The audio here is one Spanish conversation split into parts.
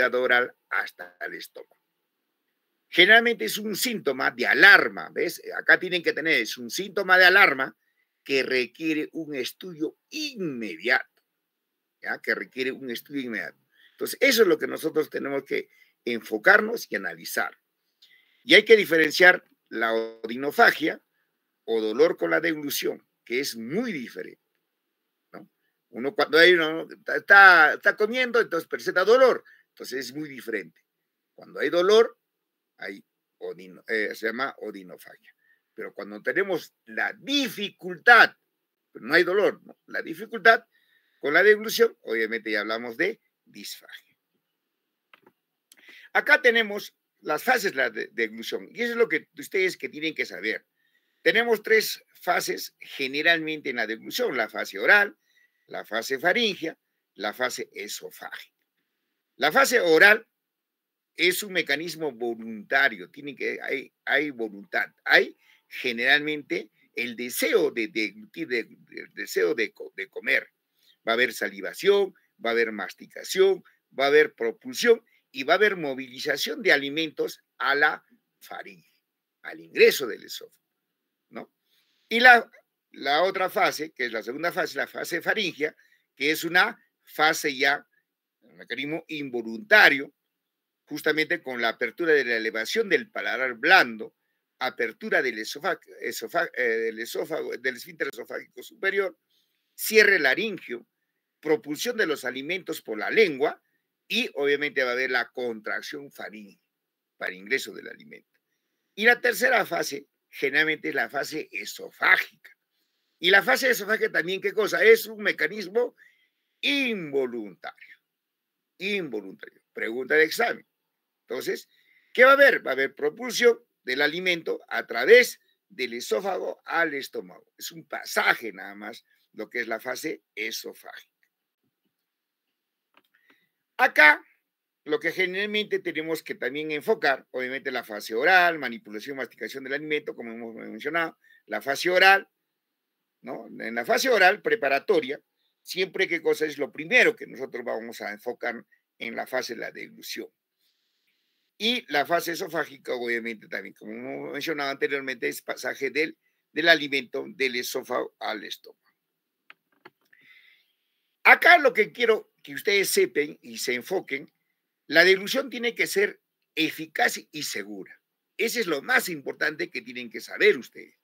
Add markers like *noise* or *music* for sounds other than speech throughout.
oral hasta el estómago. Generalmente es un síntoma de alarma, ¿ves? Acá tienen que tener, es un síntoma de alarma que requiere un estudio inmediato, ¿ya? Que requiere un estudio inmediato. Entonces, eso es lo que nosotros tenemos que enfocarnos y analizar. Y hay que diferenciar la odinofagia o dolor con la deglución, que es muy diferente. ¿no? Uno cuando hay uno, está, está comiendo, entonces presenta dolor, entonces es muy diferente. Cuando hay dolor, hay eh, se llama odinofagia. Pero cuando tenemos la dificultad, no hay dolor, la dificultad con la deglución, obviamente ya hablamos de disfagia. Acá tenemos las fases de la deglución y eso es lo que ustedes que tienen que saber. Tenemos tres fases generalmente en la deglución, la fase oral, la fase faringia, la fase esofágica. La fase oral es un mecanismo voluntario, tiene que, hay, voluntad, hay generalmente el deseo de, el deseo de, comer. Va a haber salivación, va a haber masticación, va a haber propulsión y va a haber movilización de alimentos a la faringe, al ingreso del esófago. ¿no? Y la, la otra fase, que es la segunda fase, la fase faringea, que es una fase ya un mecanismo involuntario, justamente con la apertura de la elevación del paladar blando, apertura del, eh, del esfínter esofágico superior, cierre laringio, propulsión de los alimentos por la lengua y obviamente va a haber la contracción farín para ingreso del alimento. Y la tercera fase, generalmente es la fase esofágica. Y la fase esofágica también, ¿qué cosa? Es un mecanismo involuntario involuntario. Pregunta de examen. Entonces, ¿qué va a haber? Va a haber propulsión del alimento a través del esófago al estómago. Es un pasaje nada más lo que es la fase esofágica. Acá, lo que generalmente tenemos que también enfocar, obviamente la fase oral, manipulación, masticación del alimento, como hemos mencionado, la fase oral, ¿no? En la fase oral preparatoria, siempre que cosa es lo primero que nosotros vamos a enfocar en la fase de la deglución. Y la fase esofágica, obviamente, también, como mencionaba anteriormente, es pasaje del, del alimento del esófago al estómago. Acá lo que quiero que ustedes sepan y se enfoquen, la deglución tiene que ser eficaz y segura. Ese es lo más importante que tienen que saber ustedes.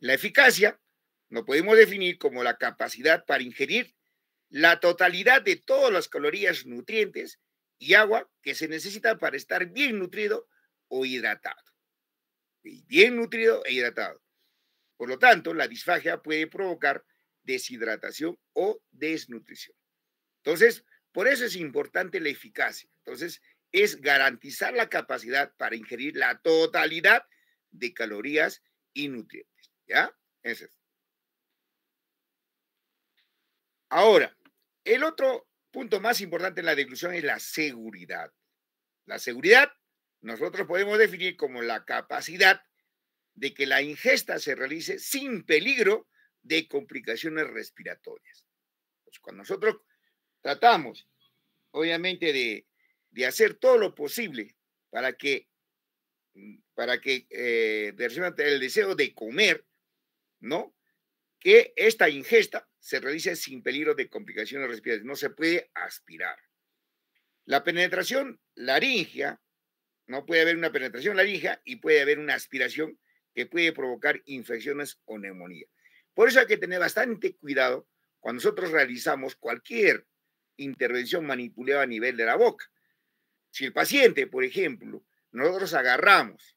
La eficacia lo podemos definir como la capacidad para ingerir la totalidad de todas las calorías, nutrientes y agua que se necesita para estar bien nutrido o hidratado. Bien nutrido e hidratado. Por lo tanto, la disfagia puede provocar deshidratación o desnutrición. Entonces, por eso es importante la eficacia. Entonces, es garantizar la capacidad para ingerir la totalidad de calorías y nutrientes. ¿Ya? Eso es. Ahora, el otro punto más importante en la declusión es la seguridad. La seguridad nosotros podemos definir como la capacidad de que la ingesta se realice sin peligro de complicaciones respiratorias. cuando nosotros tratamos, obviamente, de, hacer todo lo posible para que, para que eh, el deseo de comer, ¿no? Que esta ingesta se realiza sin peligro de complicaciones respiratorias. No se puede aspirar. La penetración laringea, no puede haber una penetración laringea y puede haber una aspiración que puede provocar infecciones o neumonía. Por eso hay que tener bastante cuidado cuando nosotros realizamos cualquier intervención manipulada a nivel de la boca. Si el paciente, por ejemplo, nosotros agarramos,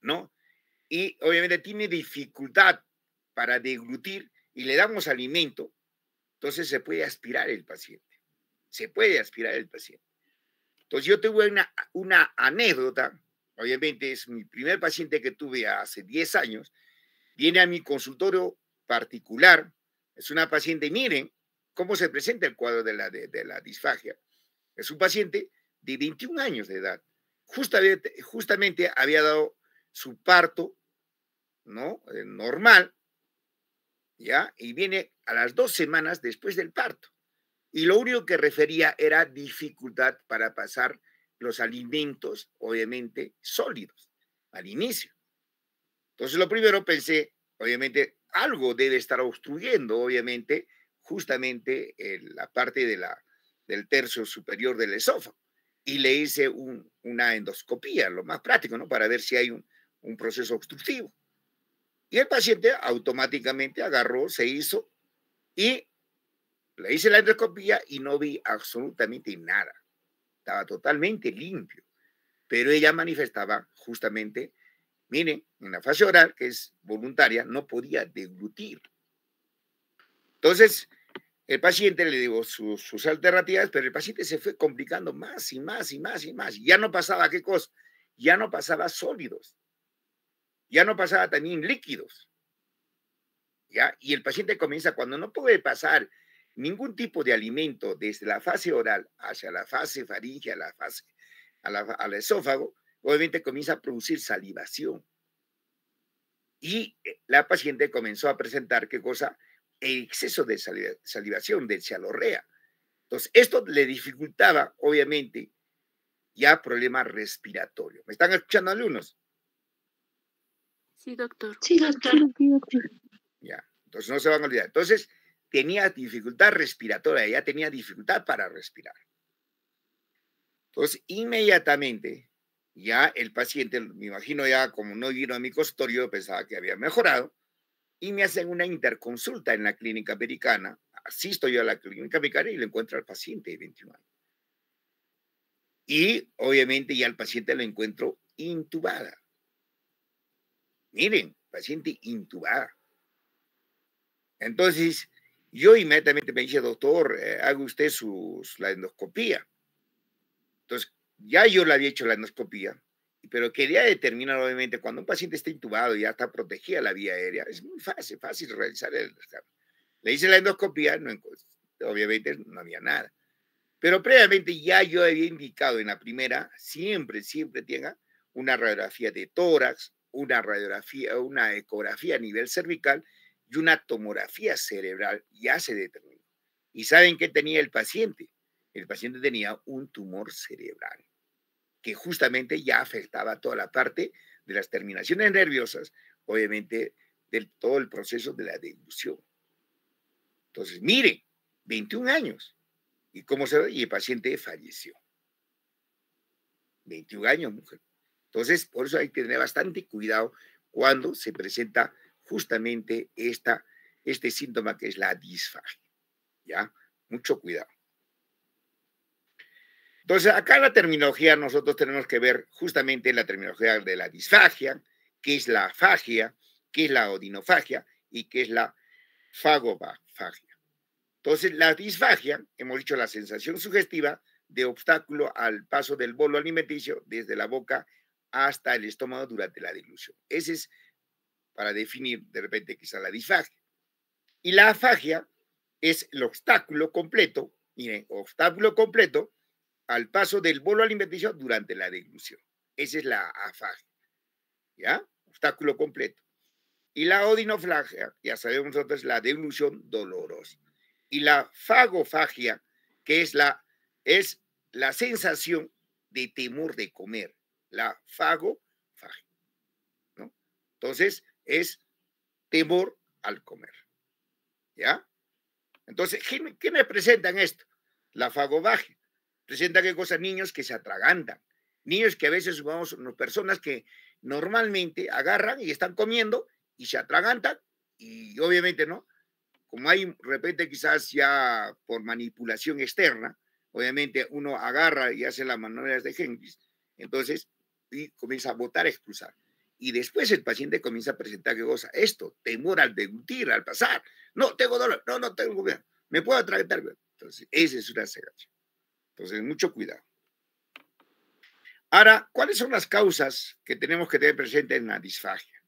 ¿no? Y obviamente tiene dificultad para deglutir, y le damos alimento, entonces se puede aspirar el paciente. Se puede aspirar el paciente. Entonces yo tuve una, una anécdota, obviamente es mi primer paciente que tuve hace 10 años, viene a mi consultorio particular, es una paciente, miren cómo se presenta el cuadro de la, disfagia. Es un paciente de 21 años de edad, justamente, justamente había dado su parto ¿no? Eh, normal, y viene a las dos semanas después del parto. Y lo único que refería era dificultad para pasar los alimentos, obviamente, sólidos al inicio. Entonces, lo primero pensé, obviamente, algo debe estar obstruyendo, obviamente, justamente eh, la parte de la, del tercio superior del esófago. Y le hice una endoscopía, lo más práctico, ¿no? Para ver si hay un proceso obstructivo. Y el paciente automáticamente agarró, se hizo y le hice la endoscopía y no vi absolutamente nada. Estaba totalmente limpio. Pero ella manifestaba justamente, miren, en la fase oral, que es voluntaria, no podía deglutir. Entonces, el paciente le dio sus, alternativas, pero el paciente se fue complicando más y más y más y más. ya no pasaba qué cosa, ya no pasaba sólidos, ya no pasaba también líquidos. ¿ya? Y el paciente comienza cuando no puede pasar ningún tipo de alimento desde la fase oral hacia la fase faringe, a la fase, al esófago, obviamente comienza a producir salivación. Y eh, la paciente comenzó a presentar, ¿qué cosa? exceso de salivación, de cialorrea. Entonces, esto le dificultaba, obviamente, ya problemas respiratorios. ¿Me están escuchando alumnos? Sí, doctor. Sí, doctor. Ya, entonces no se van a olvidar. Entonces, tenía dificultad respiratoria, ya tenía dificultad para respirar. Entonces, inmediatamente, ya el paciente, me imagino ya como no vino a mi consultorio, pensaba que había mejorado, y me hacen una interconsulta en la clínica americana. Asisto yo a la clínica americana y le encuentro al paciente de 21 años. Y obviamente ya al paciente lo encuentro intubada. Miren, paciente intubada. Entonces, yo inmediatamente me dije, doctor, eh, haga usted sus, la endoscopía. Entonces, ya yo le había hecho la endoscopía, pero quería determinar, obviamente, cuando un paciente está intubado y ya está protegida la vía aérea, es muy fácil, fácil realizar el Le hice la endoscopía, no, obviamente no había nada. Pero previamente ya yo había indicado en la primera, siempre, siempre tenga una radiografía de tórax, una radiografía, una ecografía a nivel cervical y una tomografía cerebral ya se determinó. ¿Y saben qué tenía el paciente? El paciente tenía un tumor cerebral que justamente ya afectaba toda la parte de las terminaciones nerviosas, obviamente del todo el proceso de la deducción. Entonces, miren, 21 años. ¿Y cómo se y el paciente falleció? 21 años, mujer. Entonces, por eso hay que tener bastante cuidado cuando se presenta justamente este síntoma que es la disfagia. ¿Ya? Mucho cuidado. Entonces, acá en la terminología nosotros tenemos que ver justamente la terminología de la disfagia, que es la fagia, que es la odinofagia y que es la fagobafagia. Entonces, la disfagia, hemos dicho la sensación sugestiva de obstáculo al paso del bolo alimenticio desde la boca hasta el estómago durante la deglución Ese es para definir de repente quizá la disfagia. Y la afagia es el obstáculo completo, miren, obstáculo completo al paso del bolo alimenticio durante la deglución Esa es la afagia, ¿ya? Obstáculo completo. Y la odinoflagia, ya sabemos nosotros, la deglución dolorosa. Y la fagofagia, que es la, es la sensación de temor de comer la fagofagia. ¿no? Entonces, es temor al comer. ¿Ya? Entonces, ¿qué, me presentan esto? La fagofagia. presenta qué cosa? niños que se atragantan, niños que a veces vamos, personas que normalmente agarran y están comiendo y se atragantan y obviamente, ¿no? Como hay, repente, quizás ya por manipulación externa, obviamente uno agarra y hace las maniobras de Henry. entonces y comienza a votar, a expulsar. Y después el paciente comienza a presentar que goza esto, temor al deglutir, al pasar. No, tengo dolor, no, no tengo miedo, me puedo atragantar. Entonces, esa es una cegacha. Entonces, mucho cuidado. Ahora, ¿cuáles son las causas que tenemos que tener presente en la disfagia?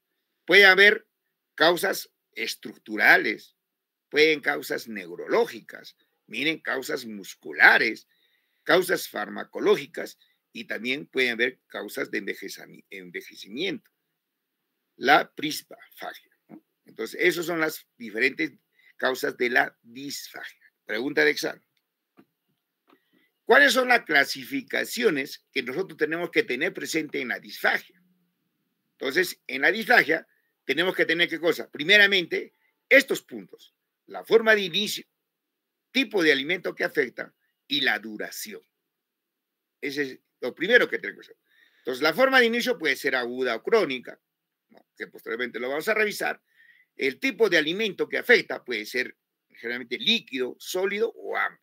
Puede haber causas estructurales, pueden causas neurológicas, miren, causas musculares, causas farmacológicas y también pueden haber causas de envejecimiento. La prispafagia. Entonces, esas son las diferentes causas de la disfagia. Pregunta de examen. ¿Cuáles son las clasificaciones que nosotros tenemos que tener presente en la disfagia? Entonces, en la disfagia tenemos que tener qué cosa? Primeramente, estos puntos, la forma de inicio, tipo de alimento que afecta y la duración. Ese es lo primero que tenemos que Entonces, la forma de inicio puede ser aguda o crónica, que posteriormente lo vamos a revisar. El tipo de alimento que afecta puede ser generalmente líquido, sólido o ambos.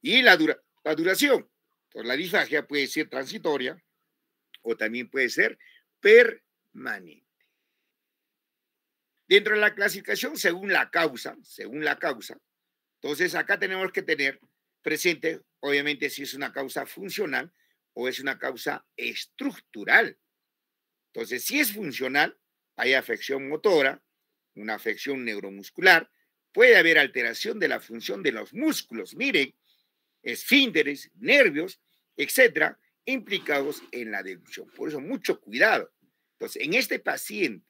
Y la, la duración. Entonces, la disfagia puede ser transitoria o también puede ser permanente. Dentro de la clasificación, según la causa, según la causa, entonces acá tenemos que tener presente obviamente si es una causa funcional o es una causa estructural. Entonces, si es funcional, hay afección motora, una afección neuromuscular, puede haber alteración de la función de los músculos, miren, esfínteres, nervios, etcétera, implicados en la deducción. Por eso, mucho cuidado. Entonces, en este paciente,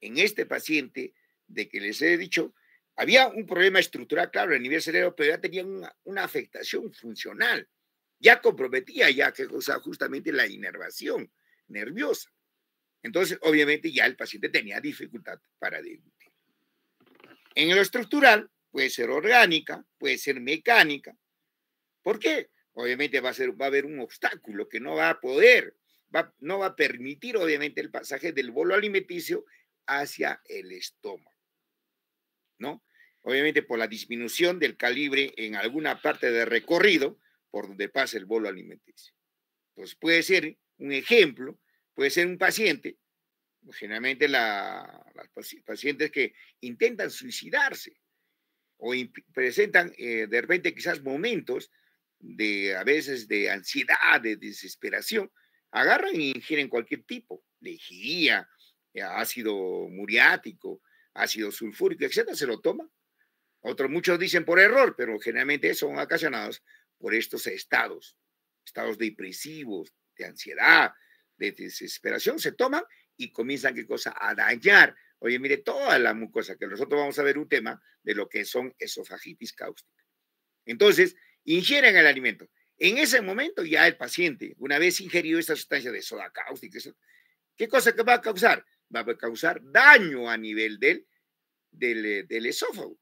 en este paciente de que les he dicho, había un problema estructural, claro, a nivel cerebro, pero ya tenía una, afectación funcional. Ya comprometía ya que, o justamente la inervación nerviosa. Entonces, obviamente, ya el paciente tenía dificultad para deglutir. En lo estructural, puede ser orgánica, puede ser mecánica. ¿Por qué? Obviamente va a, va a haber un obstáculo que no va a poder, no va a permitir, obviamente, el pasaje del bolo alimenticio hacia el estómago. ¿No? obviamente por la disminución del calibre en alguna parte del recorrido por donde pasa el bolo alimenticio. Entonces puede ser un ejemplo, puede ser un paciente, pues, generalmente la, las pacientes que intentan suicidarse o presentan eh, de repente quizás momentos de a veces de ansiedad, de desesperación, agarran y e ingieren cualquier tipo, lejía, eh, ácido muriático, ácido sulfúrico, etcétera, se lo toman otros muchos dicen por error, pero generalmente son ocasionados por estos estados, estados depresivos, de ansiedad, de desesperación, se toman y comienzan qué cosa a dañar. Oye, mire, toda la mucosa, que nosotros vamos a ver un tema de lo que son esofagitis cáustica. Entonces, ingieren el alimento. En ese momento ya el paciente, una vez ingerido esta sustancia de soda cáustica, ¿qué cosa que va a causar? Va a causar daño a nivel del, del eh, esófago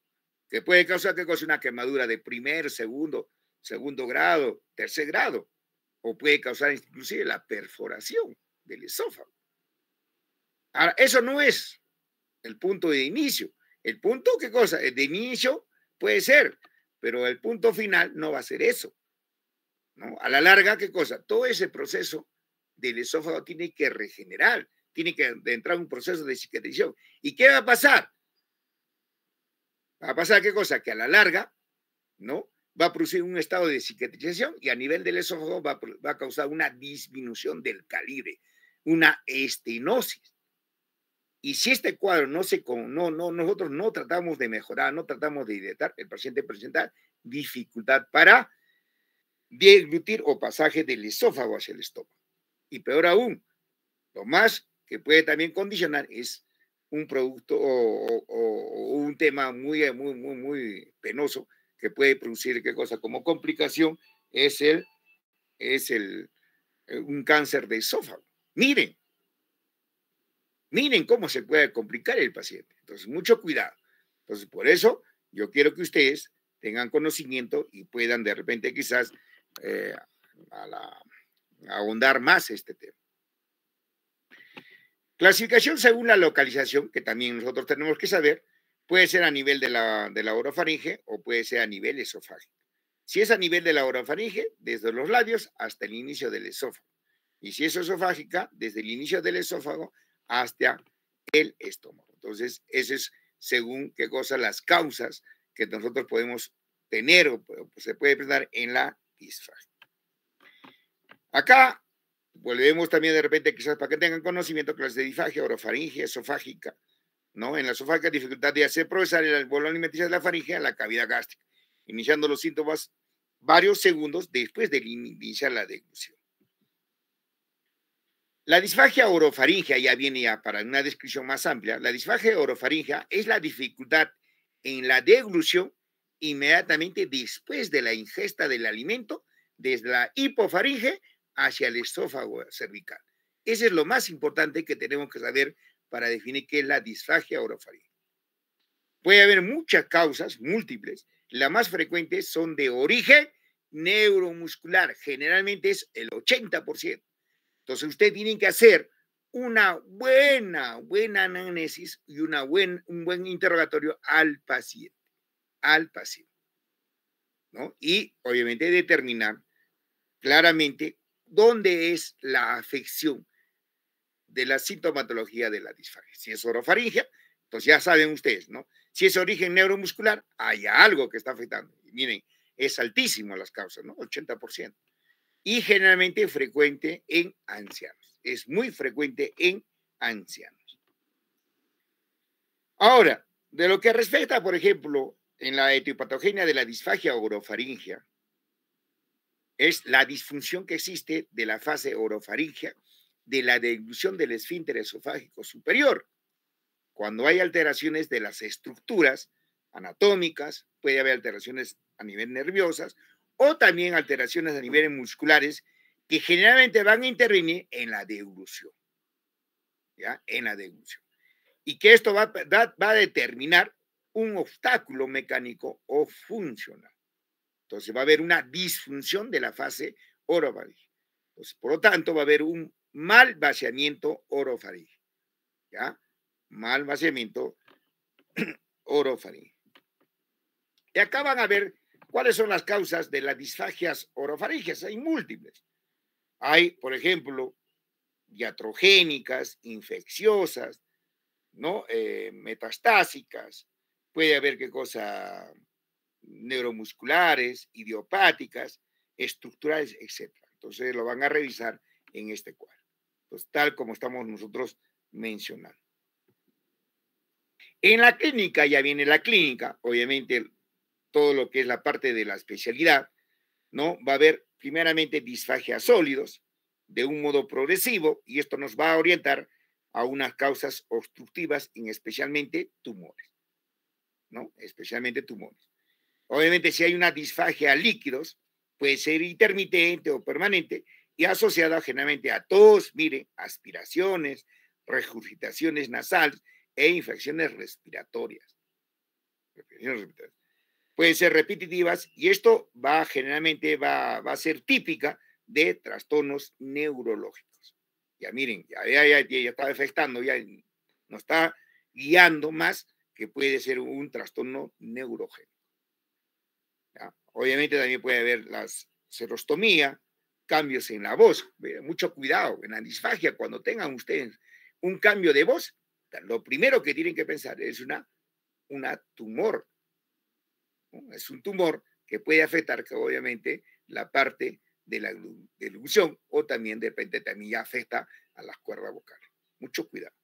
que puede causar qué cosa? Una quemadura de primer, segundo, segundo grado, tercer grado, o puede causar inclusive la perforación del esófago. Ahora, eso no es el punto de inicio. El punto, ¿qué cosa? El eh, de inicio puede ser, pero el punto final no va a ser eso. ¿no? A la larga, ¿qué cosa? Todo ese proceso del esófago tiene que regenerar, tiene que entrar un proceso de cicatrización. ¿Y qué va a pasar? Va a pasar qué cosa? Que a la larga, ¿no? Va a producir un estado de cicatrización y a nivel del esófago va, a causar una disminución del calibre, una estenosis. Y si este cuadro no se no, no, nosotros no tratamos de mejorar, no tratamos de hidratar, el paciente presenta dificultad para deglutir o pasaje del esófago hacia el estómago. Y peor aún, lo más que puede también condicionar es un producto o, un tema muy, eh, muy, muy, muy penoso que puede producir qué cosa como complicación es el es el eh, un cáncer de esófago. Miren, miren cómo se puede complicar el paciente. Entonces, mucho cuidado. Entonces, por eso yo quiero que ustedes tengan conocimiento y puedan de repente quizás eh, a ahondar más este tema. Clasificación según la localización, que también nosotros tenemos que saber, puede ser a nivel de la, de orofaringe o puede ser a nivel esofágico. Si es a nivel de la orofaringe, desde los labios hasta el inicio del esófago. Y si es esofágica, desde el inicio del esófago hasta el estómago. Entonces, eso es según qué cosa las causas que nosotros podemos tener o se puede presentar en la disfagia. Acá volvemos también de repente quizás para que tengan conocimiento que las de disfagia orofaringe, esofágica, ¿no? En la esofágica dificultad de hacer progresar el volumen alimenticio de la faringe a la cavidad gástrica, iniciando los síntomas varios segundos después de iniciar la deglución. La disfagia orofaringea ya viene ya para una descripción más amplia. La disfagia orofaringea es la dificultad en la deglución inmediatamente después de la ingesta del alimento desde la hipofaringe hacia el esófago cervical. Ese es lo más importante que tenemos que saber para definir qué es la disfagia orofaringe. Puede haber muchas causas, múltiples. Las más frecuentes son de origen neuromuscular. Generalmente es el 80%. Entonces, usted tiene que hacer una buena, buena anamnesis y una buen, un buen interrogatorio al paciente, al paciente, Y obviamente determinar claramente ¿Dónde es la afección de la sintomatología de la disfagia? Si es orofaringia, entonces pues ya saben ustedes, ¿no? Si es origen neuromuscular, hay algo que está afectando. Y miren, es altísimo las causas, ¿no? 80%. Y generalmente frecuente en ancianos. Es muy frecuente en ancianos. Ahora, de lo que respecta, por ejemplo, en la etiopatogenia de la disfagia orofaringia, es la disfunción que existe de la fase orofaringea de la deglución del esfínter esofágico superior. Cuando hay alteraciones de las estructuras anatómicas, puede haber alteraciones a nivel nerviosas o también alteraciones a niveles musculares que generalmente van a intervenir en la deglución. ¿Ya? En la deglución. Y que esto va, va a determinar un obstáculo mecánico o funcional. Entonces va a haber una disfunción de la fase orofaringe. por lo tanto, va a haber un mal vaciamiento orofaringe. ¿Ya? Mal vaciamiento *clears throat* orofaringe. Y acá van a ver cuáles son las causas de las disfagias orofaringes. Hay múltiples. Hay, por ejemplo, diatrogénicas, infecciosas, ¿no? Eh, metastásicas. Puede haber qué cosa, neuromusculares, idiopáticas, estructurales, etc. Entonces lo van a revisar en este cuadro, pues, tal como estamos nosotros mencionando. En la clínica, ya viene la clínica, obviamente todo lo que es la parte de la especialidad, ¿no? Va a haber primeramente disfagia sólidos de un modo progresivo y esto nos va a orientar a unas causas obstructivas, especialmente tumores, ¿no? Especialmente tumores. Obviamente, si hay una disfagia a líquidos, puede ser intermitente o permanente y asociada generalmente a tos, mire, aspiraciones, regurgitaciones nasales e infecciones respiratorias. Pueden ser repetitivas y esto va generalmente va, a ser típica de trastornos neurológicos. Ya miren, ya, ya, ya, ya está afectando, ya nos está guiando más que puede ser un trastorno neurogénico. Obviamente también puede haber la serostomía, cambios en la voz. Mucho cuidado, en la disfagia, cuando tengan ustedes un cambio de voz, lo primero que tienen que pensar es una, tumor. Es un tumor que puede afectar, obviamente, la parte de la ilusión o también de repente también afecta a las cuerdas vocales. Mucho cuidado.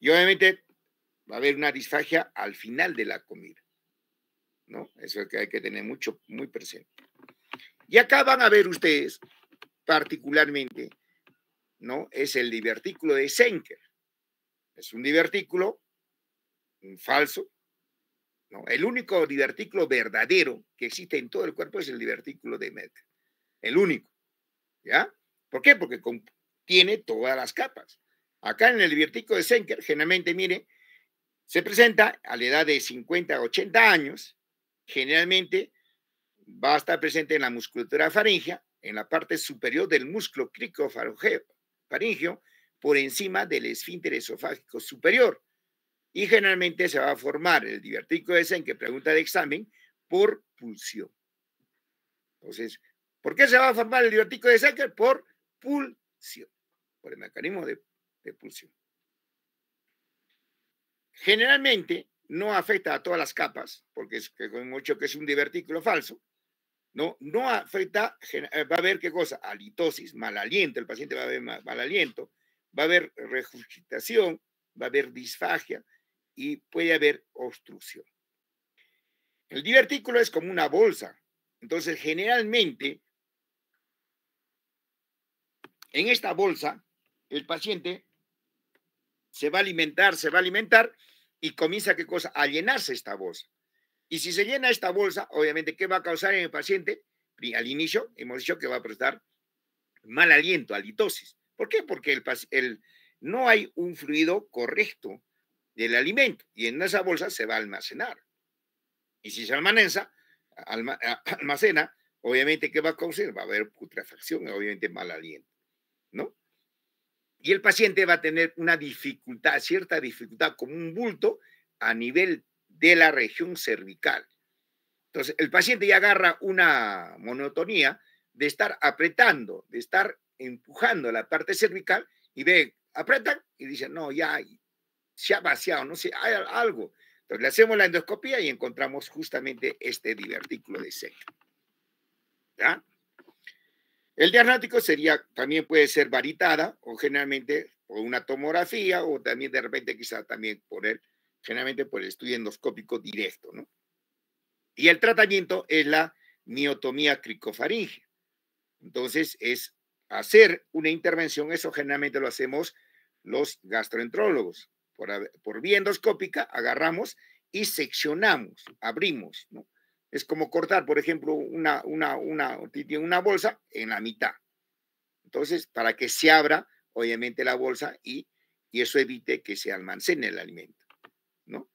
Y obviamente va a haber una disfagia al final de la comida. ¿no? Eso es que hay que tener mucho, muy presente. Y acá van a ver ustedes, particularmente, ¿no? Es el divertículo de Senker. Es un divertículo falso, no, el único divertículo verdadero que existe en todo el cuerpo es el divertículo de Met. El único. ¿Ya? ¿Por qué? Porque contiene todas las capas. Acá en el divertículo de Senker, generalmente, mire, se presenta a la edad de 50 a 80 años, generalmente va a estar presente en la musculatura faringea, en la parte superior del músculo cricofaringeo, por encima del esfínter esofágico superior. Y generalmente se va a formar el divertículo de en que pregunta de examen por pulsión. Entonces, ¿por qué se va a formar el divertículo de sangre? Por pulsión, por el mecanismo de pulsión. Generalmente, no afecta a todas las capas, porque es que con mucho que es un divertículo falso, ¿no? No afecta, eh, va a haber qué cosa, Alitosis, mal aliento, el paciente va a haber mal, aliento, va a haber regurgitación, va a haber disfagia y puede haber obstrucción. El divertículo es como una bolsa, entonces generalmente en esta bolsa el paciente se va a alimentar, se va a alimentar y comienza qué cosa a llenarse esta bolsa. Y si se llena esta bolsa, obviamente, ¿qué va a causar en el paciente? Al inicio hemos dicho que va a prestar mal aliento, halitosis. ¿Por qué? Porque el, no hay un fluido correcto del alimento y en esa bolsa se va a almacenar. Y si se almacena, obviamente, ¿qué va a causar? Va a haber putrefacción, obviamente mal aliento, ¿no? y el paciente va a tener una dificultad, cierta dificultad como un bulto a nivel de la región cervical. Entonces, el paciente ya agarra una monotonía de estar apretando, de estar empujando la parte cervical y ve, apretan y dice no, ya se ha vaciado, no sé, hay algo. Entonces, le hacemos la endoscopía y encontramos justamente este divertículo de seca. ¿Ya? El diagnóstico sería, también puede ser varitada o generalmente por una tomografía o también de repente quizás también por el, generalmente por el estudio endoscópico directo, ¿no? Y el tratamiento es la miotomía cricofaringe. Entonces es hacer una intervención, eso generalmente lo hacemos los gastroenterólogos. Por, por vía endoscópica agarramos y seccionamos, abrimos, ¿no? Es como cortar, por ejemplo, una, una, una, bolsa en la mitad. Entonces, para que se abra, obviamente, la bolsa y, eso evite que se almacene el alimento, ¿no?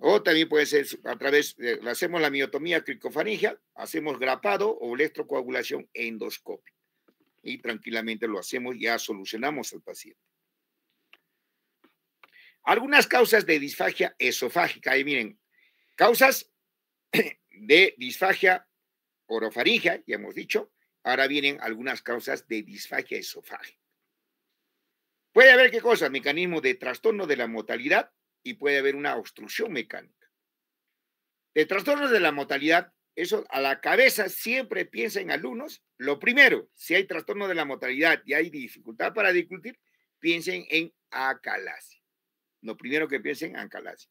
O también puede ser a través, de, hacemos la miotomía cricofaringea, hacemos grapado o electrocoagulación endoscópica y tranquilamente lo hacemos, ya solucionamos al paciente. Algunas causas de disfagia esofágica, ahí miren, causas *coughs* de disfagia orofaringia, ya hemos dicho, ahora vienen algunas causas de disfagia esofágica. Puede haber qué cosa, mecanismo de trastorno de la mortalidad y puede haber una obstrucción mecánica. De trastornos de la mortalidad, eso a la cabeza siempre piensa alumnos. Lo primero, si hay trastorno de la mortalidad y hay dificultad para discutir, piensen en acalasia. Lo primero que piensen en acalasia.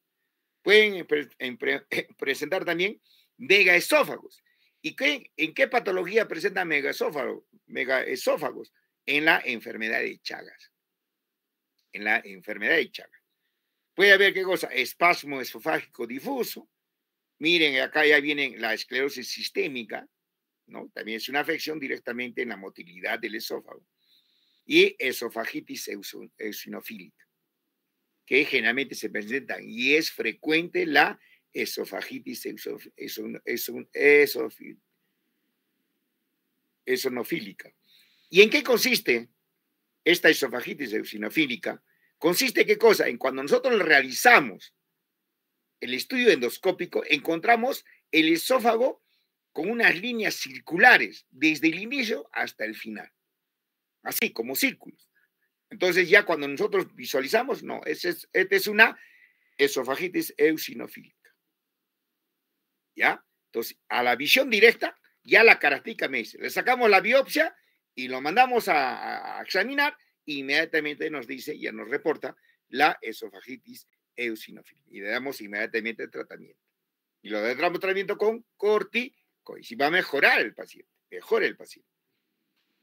Pueden *laughs* presentar también megaesófagos. ¿Y en qué patología presenta megaesófagos? En la enfermedad de Chagas. En la enfermedad de Chagas. Puede haber qué cosa, espasmo esofágico difuso. Miren, acá ya viene la esclerosis sistémica, ¿no? También es una afección directamente en la motilidad del esófago. Y esofagitis eosinofílica que generalmente se presentan y es frecuente la esofagitis eosinofílica. ¿Y en qué consiste esta esofagitis eosinofílica? Consiste qué cosa? En cuando nosotros realizamos el estudio endoscópico, encontramos el esófago con unas líneas circulares desde el inicio hasta el final, así como círculos. Entonces ya cuando nosotros visualizamos, no, esta es, una esofagitis eosinofílica. ¿Ya? Entonces, a la visión directa, ya la característica me dice, le sacamos la biopsia y lo mandamos a, examinar, e inmediatamente nos dice, ya nos reporta, la esofagitis eosinofílica. Y le damos inmediatamente el tratamiento. Y lo damos tratamiento con corticoides. Y va a mejorar el paciente, mejora el paciente.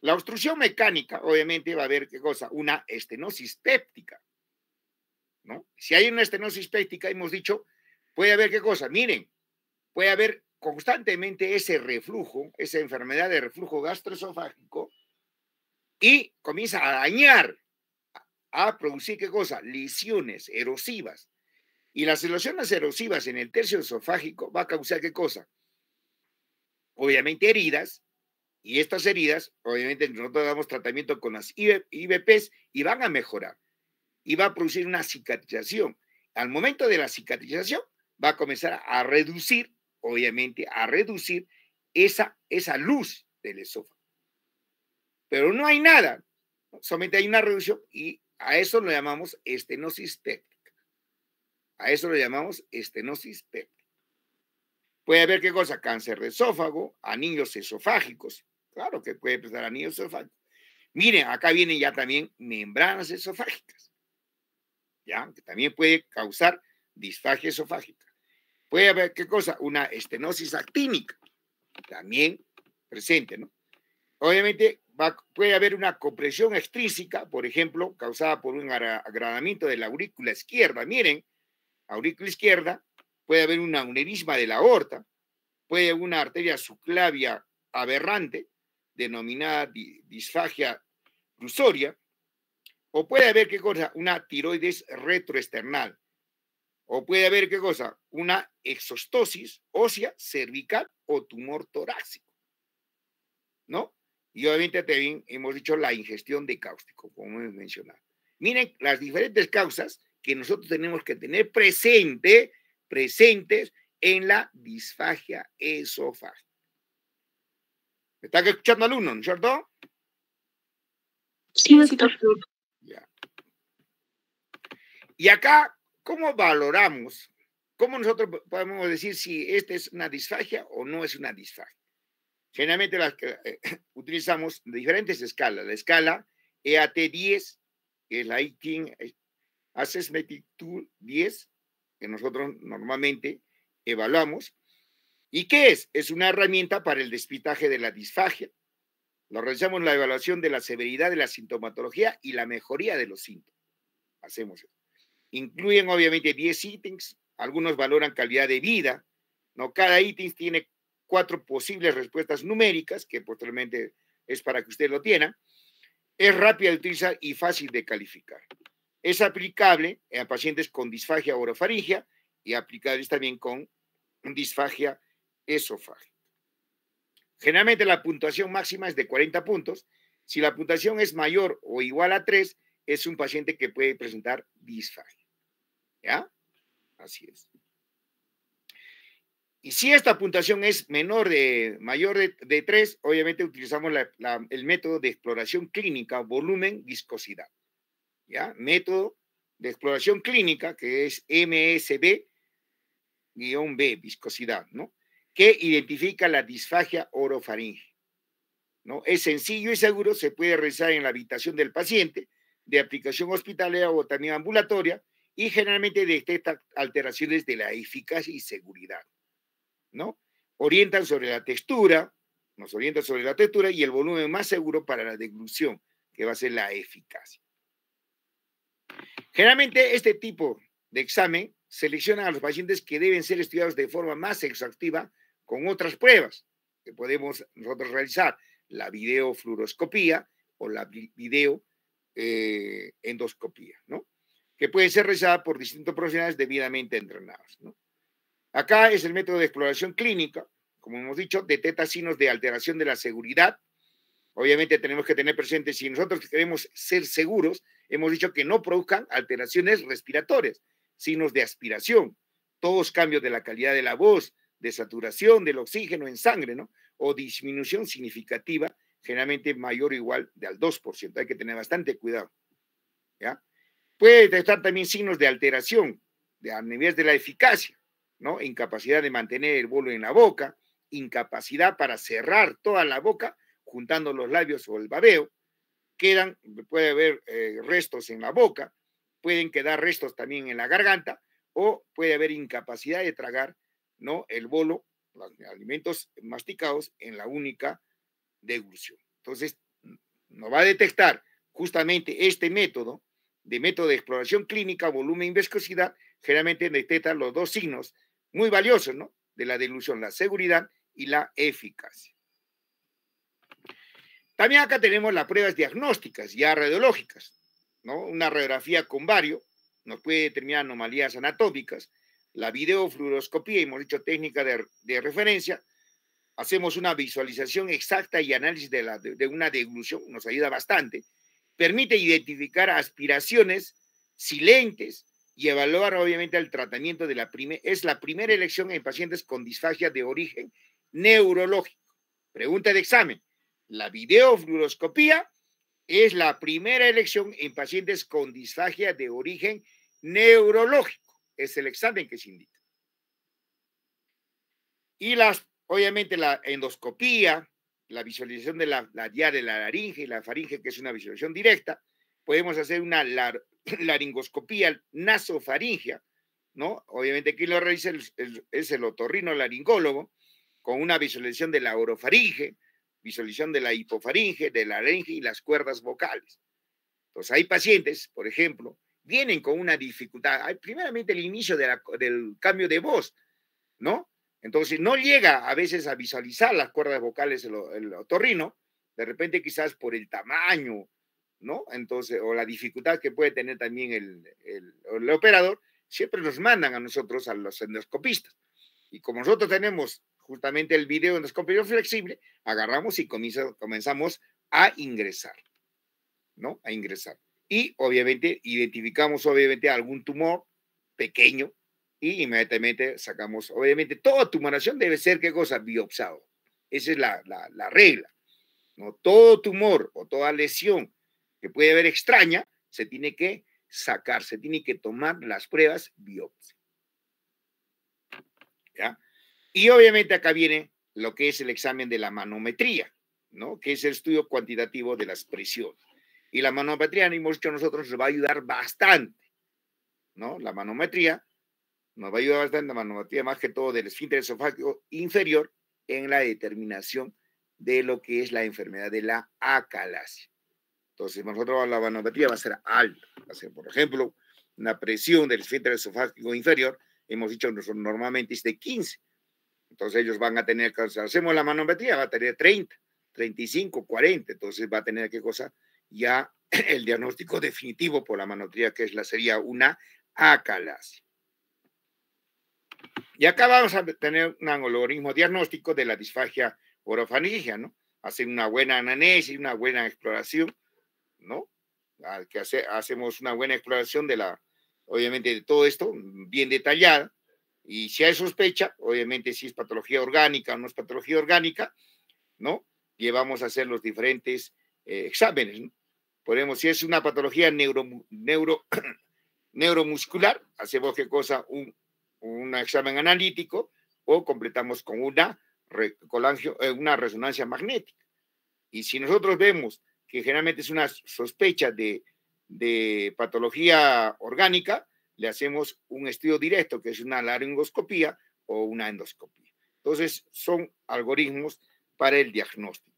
La obstrucción mecánica, obviamente, va a haber qué cosa, una estenosis péptica. ¿no? Si hay una estenosis péptica, hemos dicho, puede haber qué cosa. Miren, puede haber constantemente ese reflujo, esa enfermedad de reflujo gastroesofágico, y comienza a dañar, a producir qué cosa, lesiones erosivas. Y las lesiones erosivas en el tercio esofágico va a causar qué cosa? Obviamente heridas, y estas heridas, obviamente, nosotros damos tratamiento con las IBPs y van a mejorar. Y va a producir una cicatrización. Al momento de la cicatrización, va a comenzar a reducir, obviamente, a reducir esa, esa luz del esófago. Pero no hay nada, solamente hay una reducción y a eso lo llamamos estenosis péptica. A eso lo llamamos estenosis péptica. Puede haber qué cosa, cáncer de esófago, anillos esofágicos, Claro que puede empezar niños esofágico. Miren, acá vienen ya también membranas esofágicas, ¿ya? Que también puede causar disfagia esofágica. Puede haber, ¿qué cosa? Una estenosis actínica, también presente, ¿no? Obviamente puede haber una compresión extrínseca, por ejemplo, causada por un agradamiento de la aurícula izquierda. Miren, aurícula izquierda, puede haber una aneurisma de la aorta, puede haber una arteria subclavia aberrante, denominada disfagia crusoria, o puede haber qué cosa, una tiroides retroesternal, o puede haber qué cosa, una exostosis ósea cervical o tumor torácico, ¿no? Y obviamente también hemos dicho la ingestión de cáustico, como hemos mencionado. Miren las diferentes causas que nosotros tenemos que tener presente, presentes en la disfagia esofágica. Me está escuchando alumnos, ¿no es cierto? Sí, sí, Ya. Y acá, ¿cómo valoramos? ¿Cómo nosotros podemos decir si esta es una disfagia o no es una disfagia? Generalmente las eh, *coughs* utilizamos diferentes escalas. La escala EAT10, que es la Eating Assessment Tool 10, que nosotros normalmente evaluamos, ¿Y qué es? Es una herramienta para el despitaje de la disfagia. Lo realizamos la evaluación de la severidad de la sintomatología y la mejoría de los síntomas. Hacemos eso. Incluyen obviamente 10 ítems, algunos valoran calidad de vida, ¿no? Cada ítem tiene cuatro posibles respuestas numéricas, que posteriormente es para que usted lo tenga. Es rápida de utilizar y fácil de calificar. Es aplicable a pacientes con disfagia orofaringia y aplicable también con disfagia esofágico. Generalmente la puntuación máxima es de 40 puntos. Si la puntuación es mayor o igual a 3, es un paciente que puede presentar disfagia. ¿Ya? Así es. Y si esta puntuación es menor de, mayor de, 3, obviamente utilizamos el método de exploración clínica, volumen, viscosidad. ¿Ya? Método de exploración clínica, que es MSB-B, viscosidad, ¿no? que identifica la disfagia orofaringe. ¿no? Es sencillo y seguro, se puede realizar en la habitación del paciente, de aplicación hospitalaria o también ambulatoria, y generalmente detecta alteraciones de la eficacia y seguridad. ¿no? Orientan sobre la textura, nos orientan sobre la textura y el volumen más seguro para la deglución, que va a ser la eficacia. Generalmente este tipo de examen selecciona a los pacientes que deben ser estudiados de forma más exhaustiva con otras pruebas que podemos nosotros realizar, la videofluoroscopía o la video eh, ¿no? Que puede ser realizada por distintos profesionales debidamente entrenados, Acá es el método de exploración clínica, como hemos dicho, detecta signos de alteración de la seguridad. Obviamente tenemos que tener presente, si nosotros queremos ser seguros, hemos dicho que no produzcan alteraciones respiratorias, signos de aspiración, todos cambios de la calidad de la voz, de saturación del oxígeno en sangre, ¿no? O disminución significativa, generalmente mayor o igual de al 2%. Hay que tener bastante cuidado, ¿ya? Puede estar también signos de alteración de, a nivel de la eficacia, ¿no? Incapacidad de mantener el bolo en la boca, incapacidad para cerrar toda la boca juntando los labios o el babeo, quedan, puede haber eh, restos en la boca, pueden quedar restos también en la garganta o puede haber incapacidad de tragar ¿no? El bolo, los alimentos masticados en la única deglución. Entonces, nos va a detectar justamente este método de método de exploración clínica, volumen y viscosidad, generalmente detecta los dos signos muy valiosos, ¿no? De la delusión la seguridad y la eficacia. También acá tenemos las pruebas diagnósticas, ya radiológicas, ¿no? Una radiografía con vario nos puede determinar anomalías anatómicas, la videofluoroscopía, hemos dicho técnica de, referencia, hacemos una visualización exacta y análisis de, la, de, una deglución, nos ayuda bastante, permite identificar aspiraciones silentes y evaluar obviamente el tratamiento de la primera, es la primera elección en pacientes con disfagia de origen neurológico. Pregunta de examen, la videofluoroscopía es la primera elección en pacientes con disfagia de origen neurológico es el examen que se indica. Y las, obviamente, la endoscopía, la visualización de la, la diaria de la laringe y la faringe, que es una visualización directa. Podemos hacer una *clears throat* laringoscopía nasofaringea, ¿no? Obviamente, aquí lo realiza es el, otorrino laringólogo, con una visualización de la orofaringe, visualización de la hipofaringe, de la laringe y las cuerdas vocales. Entonces, hay pacientes, por ejemplo, vienen con una dificultad. primeramente el inicio de del cambio de voz, ¿no? Entonces no llega a veces a visualizar las cuerdas vocales el, el otorrino, de repente quizás por el tamaño, ¿no? Entonces, o la dificultad que puede tener también el, el, operador, siempre nos mandan a nosotros, a los endoscopistas. Y como nosotros tenemos justamente el video endoscopio flexible, agarramos y comenzamos a ingresar, ¿no? A ingresar y obviamente identificamos obviamente algún tumor pequeño y inmediatamente sacamos, obviamente toda tumoración debe ser, ¿qué cosa? Biopsado. Esa es la, regla. ¿no? Todo tumor o toda lesión que puede haber extraña se tiene que sacar, se tiene que tomar las pruebas biopsia. ¿Ya? Y obviamente acá viene lo que es el examen de la manometría, ¿no? Que es el estudio cuantitativo de las presiones. Y la manometría, hemos dicho nosotros, nos va a ayudar bastante, ¿no? La manometría nos va a ayudar bastante, la manometría más que todo del esfínter esofágico inferior en la determinación de lo que es la enfermedad de la acalasia. Entonces, nosotros la manometría va a ser alta. por ejemplo, una presión del esfínter esofágico inferior, hemos dicho nosotros normalmente es de 15. Entonces, ellos van a tener, si hacemos la manometría, va a tener 30, 35, 40. Entonces, va a tener qué cosa? ya *clears throat* el diagnóstico definitivo por la manotría que es la, sería una acalasia. Y acá vamos a tener un algoritmo diagnóstico de la disfagia orofaringia, ¿no? Hacer una buena anamnesis, una buena exploración, ¿no? Que hacemos una buena exploración de la, obviamente, de todo esto, bien detallada. Y si hay sospecha, obviamente, si es patología orgánica o no es patología orgánica, ¿no? Llevamos a hacer los diferentes eh, exámenes. Podemos, si es una patología *clears throat* neuromuscular, hacemos qué cosa, un, un, examen analítico o completamos con una, eh, una resonancia magnética. Y si nosotros vemos que generalmente es una sospecha de, de patología orgánica, le hacemos un estudio directo, que es una laringoscopía o una endoscopía. Entonces, son algoritmos para el diagnóstico.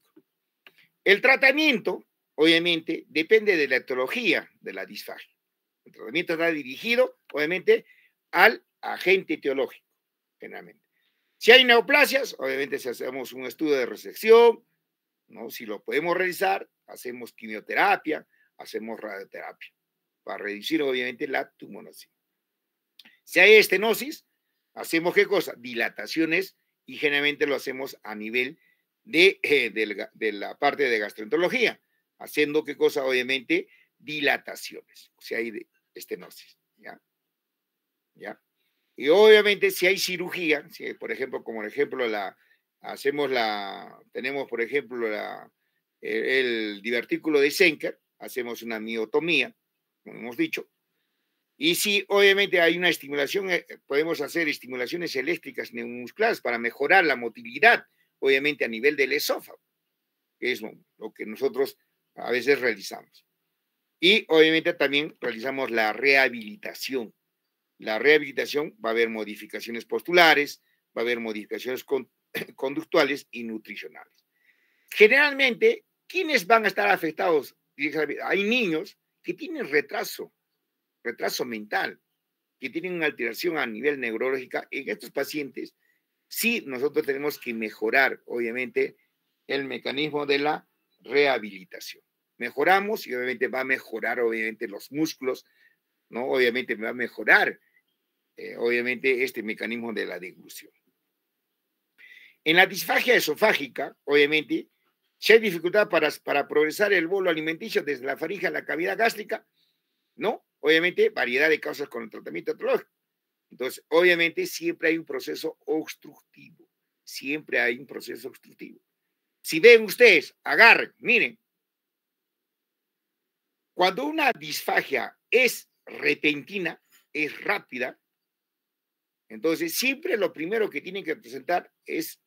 El tratamiento, obviamente, depende de la etiología de la disfagia. El tratamiento está dirigido, obviamente, al agente etiológico, generalmente. Si hay neoplasias, obviamente si hacemos un estudio de resección, ¿no? si lo podemos realizar, hacemos quimioterapia, hacemos radioterapia, para reducir obviamente la tumonosis. Si hay estenosis, hacemos qué cosa? Dilataciones y generalmente lo hacemos a nivel eh, de, la parte de gastroenterología, haciendo qué cosa, obviamente, dilataciones, o sea, hay estenosis, ¿ya? Y obviamente si hay cirugía, por ejemplo, como el ejemplo, la, hacemos la, tenemos por ejemplo el, divertículo de Senker, hacemos una miotomía, como hemos dicho, y si obviamente hay una estimulación, eh, podemos hacer estimulaciones eléctricas neuromusculares para mejorar la motilidad obviamente a nivel del esófago, que es lo que nosotros a veces realizamos. Y obviamente también realizamos la rehabilitación. La rehabilitación va a haber modificaciones postulares, va a haber modificaciones *coughs* conductuales y nutricionales. Generalmente, ¿quiénes van a estar afectados? Hay niños que tienen retraso, retraso mental, que tienen una alteración a nivel neurológica. En estos pacientes, Sí, nosotros tenemos que mejorar, obviamente, el mecanismo de la rehabilitación. Mejoramos y obviamente va a mejorar, obviamente, los músculos, ¿no? Obviamente va a mejorar, eh, obviamente, este mecanismo de la deglución. En la disfagia esofágica, obviamente, si hay dificultad para, progresar el bolo alimenticio desde la faringe a la cavidad gástrica, ¿no? Obviamente, variedad de causas con el tratamiento entonces, obviamente siempre hay un proceso obstructivo, siempre hay un proceso obstructivo. Si ven ustedes, agarren, miren, cuando una disfagia es repentina, es rápida, entonces siempre lo primero que tienen que presentar es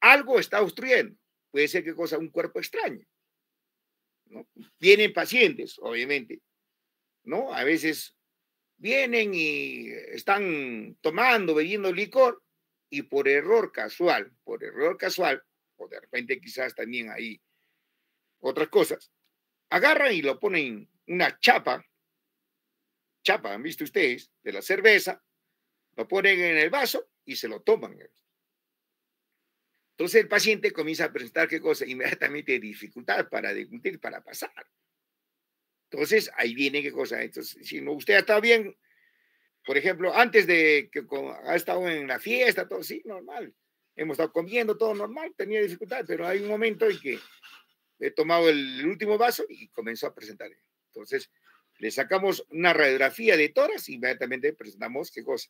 algo está obstruyendo. Puede ser ¿qué cosa, un cuerpo extraño. ¿no? pacientes, obviamente, ¿no? A veces vienen y están tomando, bebiendo licor y por error casual, por error casual, o de repente quizás también hay otras cosas, agarran y lo ponen una chapa, chapa, han visto ustedes, de la cerveza, lo ponen en el vaso y se lo toman. Entonces el paciente comienza a presentar qué cosa, inmediatamente dificultad para discutir, para pasar. Entonces, ahí viene qué cosa. Entonces, si no usted está bien, por ejemplo, antes de que ha estado en la fiesta, todo sí, normal. Hemos estado comiendo, todo normal, tenía dificultad, pero hay un momento en que he tomado el último vaso y comenzó a presentar. Entonces, le sacamos una radiografía de toras y inmediatamente presentamos qué cosa.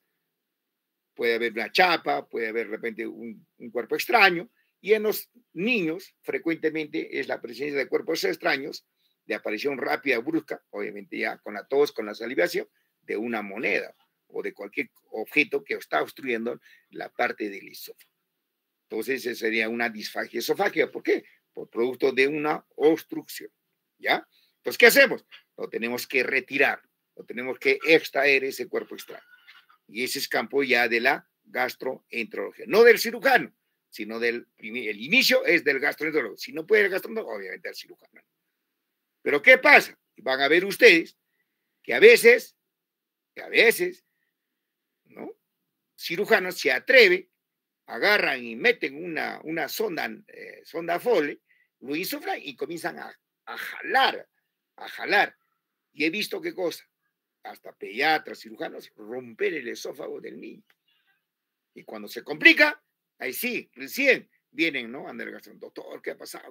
Puede haber una chapa, puede haber de repente un cuerpo extraño, y en los niños frecuentemente es la presencia de cuerpos extraños de aparición rápida, brusca, obviamente ya con la con la salivación, de una moneda o de cualquier objeto que está obstruyendo la parte del esófago. Entonces, esa sería una disfagia esofágica. ¿Por qué? Por producto de una obstrucción. ¿Ya? Entonces, ¿qué hacemos? Lo tenemos que retirar, lo tenemos que extraer ese cuerpo extraño. Y ese es campo ya de la gastroenterología, no del cirujano, sino del el inicio es del gastroenterólogo. Si no puede el gastroenterólogo, obviamente el cirujano. Pero ¿qué pasa? Van a ver ustedes que a veces, que a veces, ¿no? Cirujanos se atreven, agarran y meten una, una sonda, eh, sonda Foley, lo insuflan y comienzan a, a jalar, a jalar. Y he visto qué cosa, hasta pediatras, cirujanos, romper el esófago del niño. Y cuando se complica, ahí sí, recién vienen, ¿no? Anderson, doctor, ¿qué ha pasado?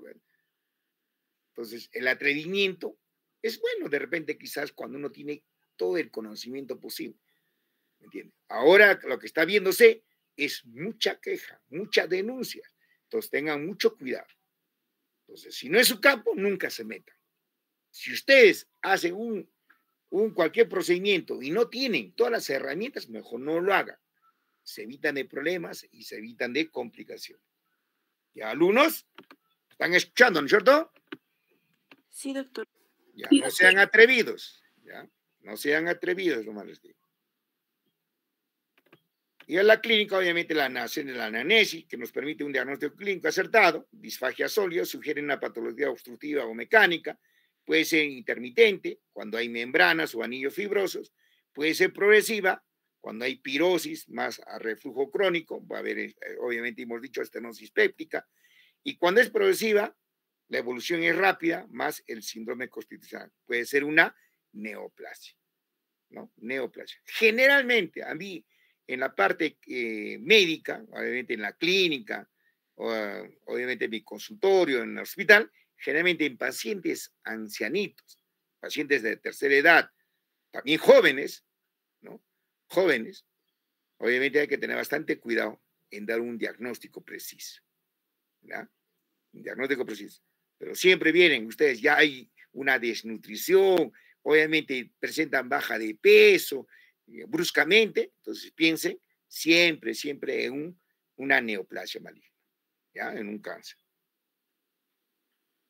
Entonces, el atrevimiento es bueno de repente quizás cuando uno tiene todo el conocimiento posible. ¿Me entiendes? Ahora lo que está viéndose es mucha queja, mucha denuncia. Entonces, tengan mucho cuidado. Entonces, si no es su campo, nunca se metan. Si ustedes hacen un, un cualquier procedimiento y no tienen todas las herramientas, mejor no lo hagan. Se evitan de problemas y se evitan de complicaciones. Y alumnos, están escuchando, ¿no es cierto? Sí, doctor. Ya, no sean atrevidos, ya. No sean atrevidos, no les digo. Y en la clínica, obviamente, la, la ananesis, que nos permite un diagnóstico clínico acertado, disfagia sólida, sugiere una patología obstructiva o mecánica, puede ser intermitente, cuando hay membranas o anillos fibrosos, puede ser progresiva, cuando hay pirosis más a reflujo crónico, va a haber, eh, obviamente hemos dicho, estenosis péptica, y cuando es progresiva, la evolución es rápida, más el síndrome constitucional. Puede ser una neoplasia, ¿no? Neoplasia. Generalmente, a mí, en la parte eh, médica, obviamente en la clínica, obviamente en mi consultorio, en el hospital, generalmente en pacientes ancianitos, pacientes de tercera edad, también jóvenes, ¿no? Jóvenes, obviamente hay que tener bastante cuidado en dar un diagnóstico preciso, Un diagnóstico preciso pero siempre vienen ustedes, ya hay una desnutrición, obviamente presentan baja de peso eh, bruscamente, entonces piensen siempre, siempre en una neoplasia maligna, ¿ya? en un cáncer.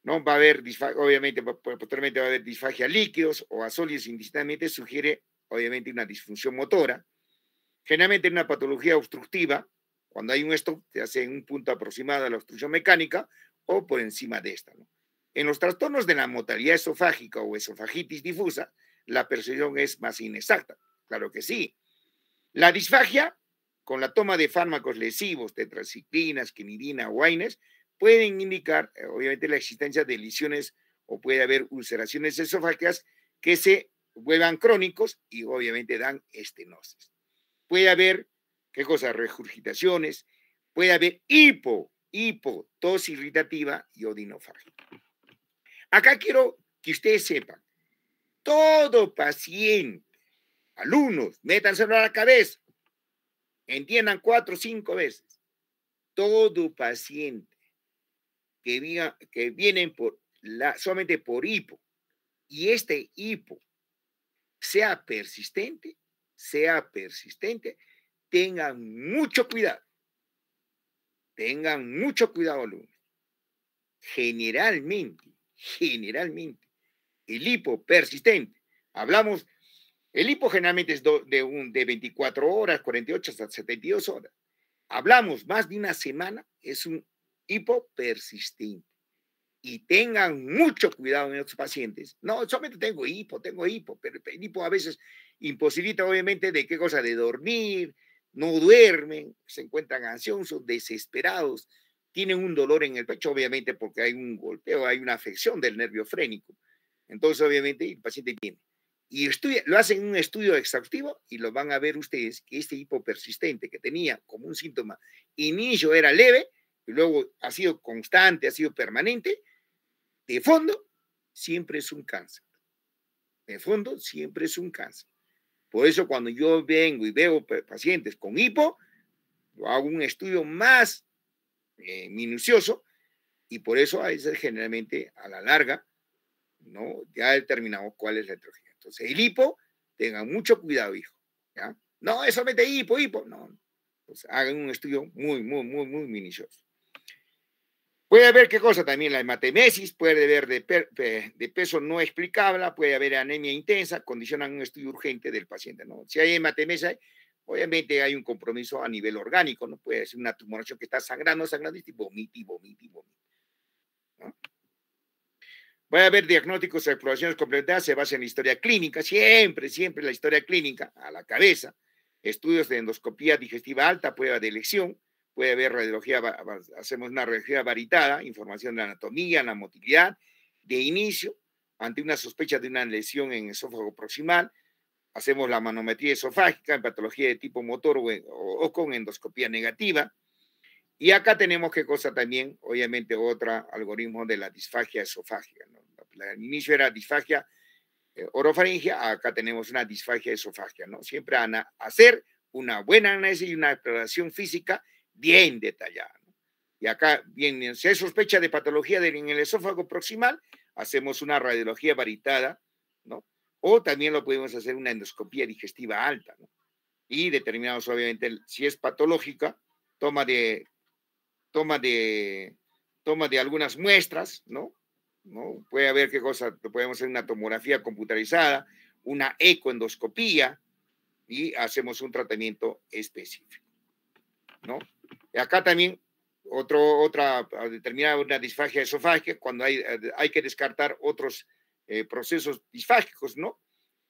¿No? Va a haber, obviamente, posteriormente va a haber disfagia a líquidos o a sólidos, indistintamente sugiere, obviamente, una disfunción motora. Generalmente en una patología obstructiva, cuando hay un esto, se hace en un punto aproximado a la obstrucción mecánica, o por encima de esta. ¿no? En los trastornos de la mortalidad esofágica o esofagitis difusa, la percepción es más inexacta. Claro que sí. La disfagia, con la toma de fármacos lesivos, tetraciclinas, quinidina o aines, pueden indicar, eh, obviamente, la existencia de lesiones o puede haber ulceraciones esofágicas que se vuelvan crónicos y obviamente dan estenosis. Puede haber, ¿qué cosa? Regurgitaciones, puede haber hipo hipo, tos irritativa y odinofagia. Acá quiero que ustedes sepan, todo paciente, alumnos, métanse a la cabeza, entiendan cuatro o cinco veces, todo paciente que, que vienen por la, solamente por hipo y este hipo sea persistente, sea persistente, tengan mucho cuidado Tengan mucho cuidado, alumnos. Generalmente, generalmente, el hipo persistente, hablamos, el hipo generalmente es de, un, de 24 horas, 48 hasta 72 horas. Hablamos más de una semana, es un hipo persistente. Y tengan mucho cuidado en estos pacientes. No, solamente tengo hipo, tengo hipo, pero el hipo a veces imposibilita obviamente de qué cosa, de dormir, no duermen, se encuentran ansiosos, desesperados, tienen un dolor en el pecho, obviamente porque hay un golpeo, hay una afección del nervio frénico. Entonces, obviamente, el paciente viene. Y estudia, lo hacen un estudio exhaustivo y lo van a ver ustedes que este hipo persistente que tenía como un síntoma, inicio era leve, y luego ha sido constante, ha sido permanente, de fondo siempre es un cáncer. De fondo siempre es un cáncer. Por eso cuando yo vengo y veo pacientes con hipo, yo hago un estudio más eh, minucioso y por eso a veces generalmente a la larga no ya determinado cuál es la heterogeneidad. Entonces el hipo, tengan mucho cuidado, hijo. ¿ya? No, eso mete hipo, hipo. No, pues hagan un estudio muy, muy, muy, muy minucioso. Puede haber qué cosa también, la hematemesis, puede haber de, peso no explicable, puede haber anemia intensa, condicionan un estudio urgente del paciente. ¿no? Si hay hematemesis, obviamente hay un compromiso a nivel orgánico, no puede ser una tumoración que está sangrando, sangrando y vomita y y Puede haber diagnósticos y exploraciones complementarias, se basa en la historia clínica, siempre, siempre la historia clínica a la cabeza. Estudios de endoscopía digestiva alta, prueba de elección, puede haber radiología, hacemos una radiología varitada, información de anatomía, la motilidad, de inicio, ante una sospecha de una lesión en esófago proximal, hacemos la manometría esofágica en patología de tipo motor o, con endoscopía negativa. Y acá tenemos que cosa también, obviamente, otro algoritmo de la disfagia esofágica. ¿no? El inicio era disfagia eh, orofaringia, acá tenemos una disfagia esofágica. ¿no? Siempre van a hacer una buena análisis y una exploración física bien detallada. Y acá, bien, si hay sospecha de patología en el esófago proximal, hacemos una radiología varitada, ¿no? O también lo podemos hacer una endoscopía digestiva alta, ¿no? Y determinamos, obviamente, si es patológica, toma de, toma de, toma de algunas muestras, ¿no? ¿No? Puede haber qué cosa, podemos hacer una tomografía computarizada, una ecoendoscopía y hacemos un tratamiento específico, ¿no? Acá también otro, otra determinada una disfagia esofágica, cuando hay, que descartar otros eh, procesos disfágicos, ¿no?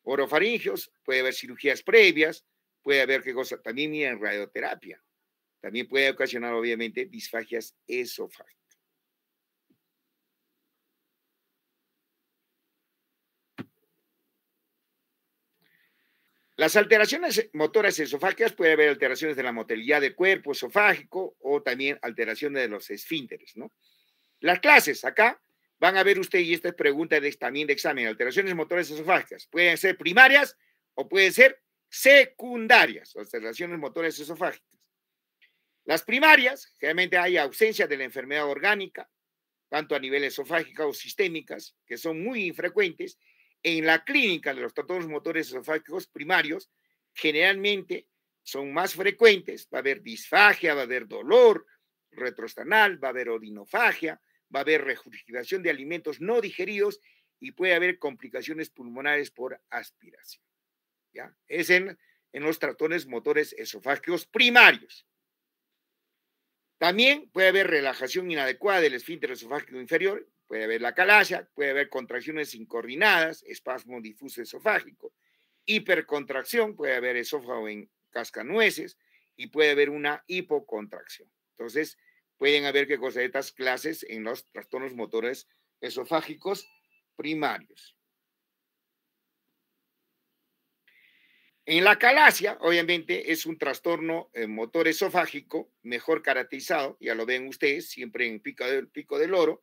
Orofaringios, puede haber cirugías previas, puede haber que cosa, también en radioterapia, también puede ocasionar obviamente disfagias esofágicas. Las alteraciones motoras esofágicas puede haber alteraciones de la motilidad del cuerpo esofágico o también alteraciones de los esfínteres, ¿no? Las clases acá van a ver usted, y esta es pregunta de, también de examen, alteraciones motoras esofágicas. Pueden ser primarias o pueden ser secundarias, alteraciones motoras esofágicas. Las primarias, generalmente hay ausencia de la enfermedad orgánica, tanto a nivel esofágico o sistémicas, que son muy infrecuentes, en la clínica de los trastornos motores esofágicos primarios, generalmente son más frecuentes, va a haber disfagia, va a haber dolor retrostanal, va a haber odinofagia, va a haber regurgitación de alimentos no digeridos y puede haber complicaciones pulmonares por aspiración. ¿Ya? Es en, los tratones motores esofágicos primarios. También puede haber relajación inadecuada del esfínter esofágico inferior puede haber la calasia, puede haber contracciones incoordinadas, espasmo difuso esofágico, hipercontracción, puede haber esófago en cascanueces y puede haber una hipocontracción. Entonces, pueden haber que cosas de estas clases en los trastornos motores esofágicos primarios. En la calasia, obviamente, es un trastorno eh, motor esofágico mejor caracterizado, ya lo ven ustedes, siempre en pico pico del oro,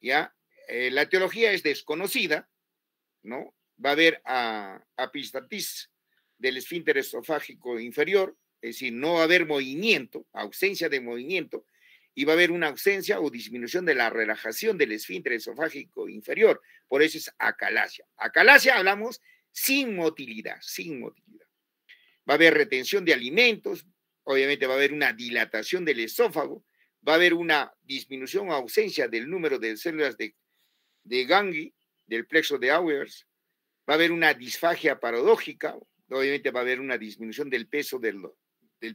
¿ya? Eh, la teología es desconocida, ¿no? Va a haber a, del esfínter esofágico inferior, es decir, no va a haber movimiento, ausencia de movimiento, y va a haber una ausencia o disminución de la relajación del esfínter esofágico inferior. Por eso es acalasia. Acalacia hablamos sin motilidad, sin motilidad. Va a haber retención de alimentos, obviamente va a haber una dilatación del esófago, va a haber una disminución o ausencia del número de células de, de del plexo de Auers, va a haber una disfagia paradójica, obviamente va a haber una disminución del peso, del,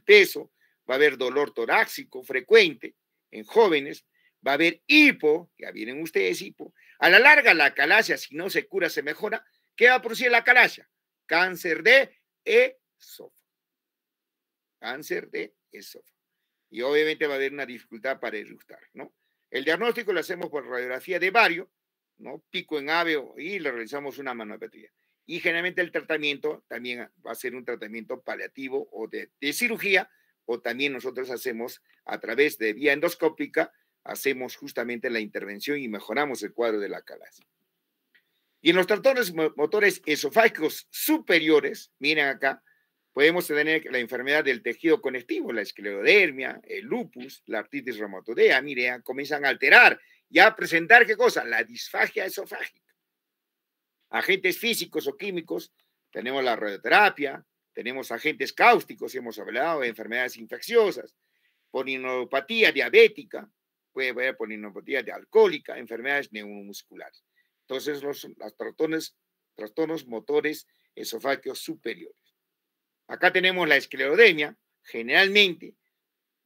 peso, va a haber dolor torácico frecuente en jóvenes, va a haber hipo, ya vienen ustedes hipo, a la larga la calasia, si no se cura, se mejora, ¿qué va a producir la calasia? Cáncer de esófago. Cáncer de esófago y obviamente va a haber una dificultad para ilustrar, ¿no? El diagnóstico lo hacemos por radiografía de vario, ¿no? Pico en ave y le realizamos una manopatía. Y generalmente el tratamiento también va a ser un tratamiento paliativo o de, cirugía, o también nosotros hacemos a través de vía endoscópica, hacemos justamente la intervención y mejoramos el cuadro de la calasia. Y en los tratores motores esofágicos superiores, miren acá, Podemos tener la enfermedad del tejido conectivo, la esclerodermia, el lupus, la artritis reumatoidea, Mire, comienzan a alterar y a presentar qué cosa? La disfagia esofágica. Agentes físicos o químicos, tenemos la radioterapia, tenemos agentes cáusticos, hemos hablado de enfermedades infecciosas, polinopatía diabética, puede haber polinopatía de alcohólica, enfermedades neuromusculares. Entonces, los, trastornos, motores esofágicos superiores. Acá tenemos la esclerodemia, generalmente,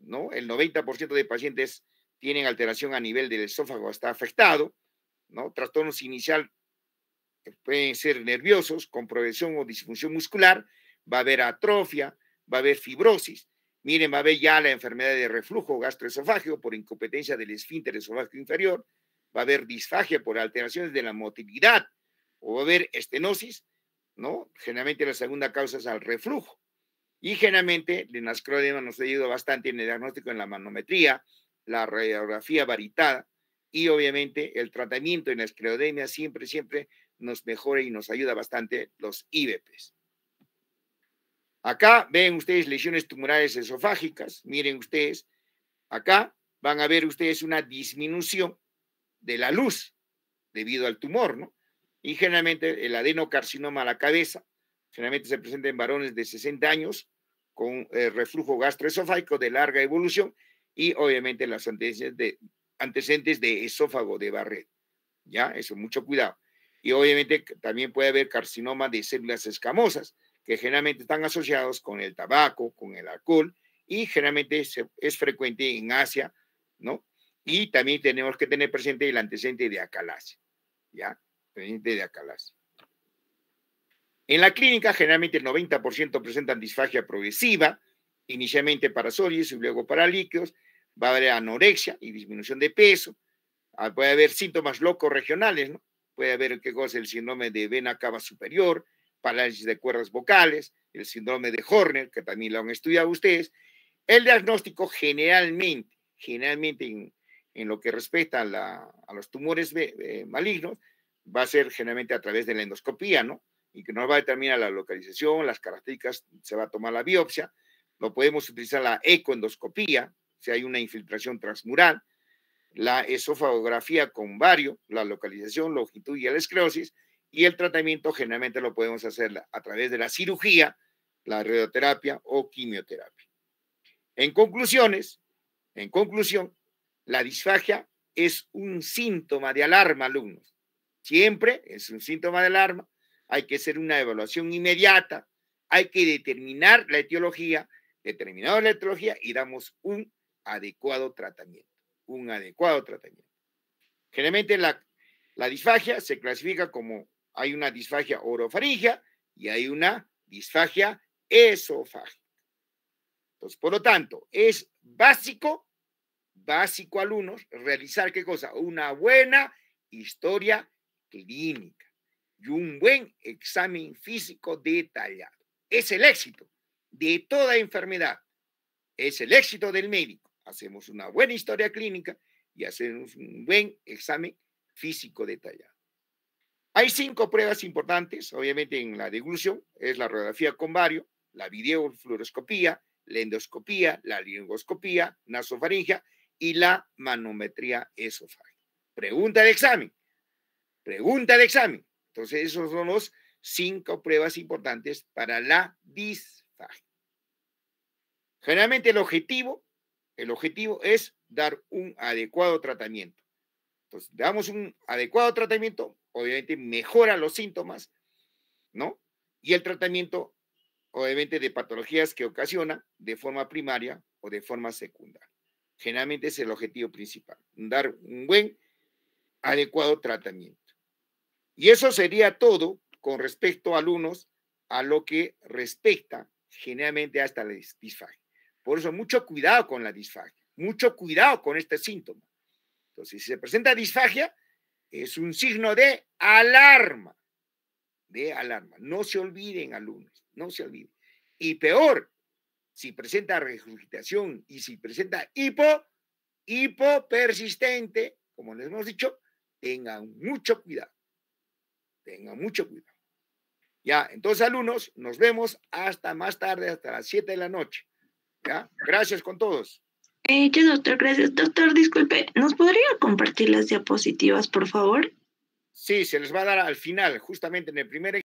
¿no? El 90% de pacientes tienen alteración a nivel del esófago, está afectado, ¿no? Trastornos inicial eh, pueden ser nerviosos, con progresión o disfunción muscular, va a haber atrofia, va a haber fibrosis. Miren, va a haber ya la enfermedad de reflujo gastroesofágico por incompetencia del esfínter esofágico inferior, va a haber disfagia por alteraciones de la motilidad, o va a haber estenosis ¿no? Generalmente la segunda causa es al reflujo. Y generalmente la nascrodema nos ayuda bastante en el diagnóstico en la manometría, la radiografía varitada y obviamente el tratamiento en la esclerodemia siempre, siempre nos mejora y nos ayuda bastante los IBPs. Acá ven ustedes lesiones tumorales esofágicas, miren ustedes, acá van a ver ustedes una disminución de la luz debido al tumor, ¿no? y generalmente el adenocarcinoma a la cabeza, generalmente se presenta en varones de 60 años con eh, reflujo gastroesofágico de larga evolución y obviamente las antecedentes de, antecedentes de esófago de Barrett. ¿Ya? Eso, mucho cuidado. Y obviamente también puede haber carcinoma de células escamosas, que generalmente están asociados con el tabaco, con el alcohol, y generalmente es, frecuente en Asia, ¿no? Y también tenemos que tener presente el antecedente de acalasia, ¿ya? de En la clínica, generalmente el 90% presentan disfagia progresiva, inicialmente para sólidos y luego para líquidos. Va a haber anorexia y disminución de peso. Ah, puede haber síntomas locos regionales, Puede haber que el síndrome de vena cava superior, parálisis de cuerdas vocales, el síndrome de Horner, que también lo han estudiado ustedes. El diagnóstico generalmente, generalmente en, lo que respecta a, los tumores eh, malignos, va a ser generalmente a través de la endoscopía, ¿no? Y que nos va a determinar la localización, las características, se va a tomar la biopsia, lo podemos utilizar la ecoendoscopía, si hay una infiltración transmural, la esofagografía con vario, la localización, longitud y la esclerosis, y el tratamiento generalmente lo podemos hacer a través de la cirugía, la radioterapia o quimioterapia. En conclusiones, en conclusión, la disfagia es un síntoma de alarma, alumnos. Siempre es un síntoma de alarma. Hay que hacer una evaluación inmediata. Hay que determinar la etiología. determinar la etiología y damos un adecuado tratamiento. Un adecuado tratamiento. Generalmente la, la disfagia se clasifica como hay una disfagia orofaringia y hay una disfagia esofágica. Entonces, por lo tanto, es básico, básico alumnos, realizar qué cosa? Una buena historia clínica y un buen examen físico detallado. Es el éxito de toda enfermedad. Es el éxito del médico. Hacemos una buena historia clínica y hacemos un buen examen físico detallado. Hay cinco pruebas importantes, obviamente en la deglución, es la radiografía con vario, la videofluoroscopía, la endoscopía, la lingoscopía, nasofaringia y la manometría esofágica. Pregunta de examen pregunta de examen. Entonces, esos son los cinco pruebas importantes para la disfagia. Generalmente el objetivo, el objetivo es dar un adecuado tratamiento. Entonces, damos un adecuado tratamiento, obviamente mejora los síntomas, ¿no? Y el tratamiento, obviamente, de patologías que ocasiona de forma primaria o de forma secundaria. Generalmente es el objetivo principal, dar un buen, adecuado tratamiento. Y eso sería todo con respecto a alumnos a lo que respecta generalmente hasta la disfagia. Por eso mucho cuidado con la disfagia, mucho cuidado con este síntoma. Entonces, si se presenta disfagia, es un signo de alarma, de alarma. No se olviden, alumnos, no se olviden. Y peor, si presenta regurgitación y si presenta hipo, hipo persistente, como les hemos dicho, tengan mucho cuidado. Tenga mucho cuidado. Ya, entonces alumnos, nos vemos hasta más tarde, hasta las 7 de la noche. ¿Ya? Gracias con todos. Eh, doctor, gracias. Doctor, disculpe, ¿nos podría compartir las diapositivas, por favor? Sí, se les va a dar al final, justamente en el primer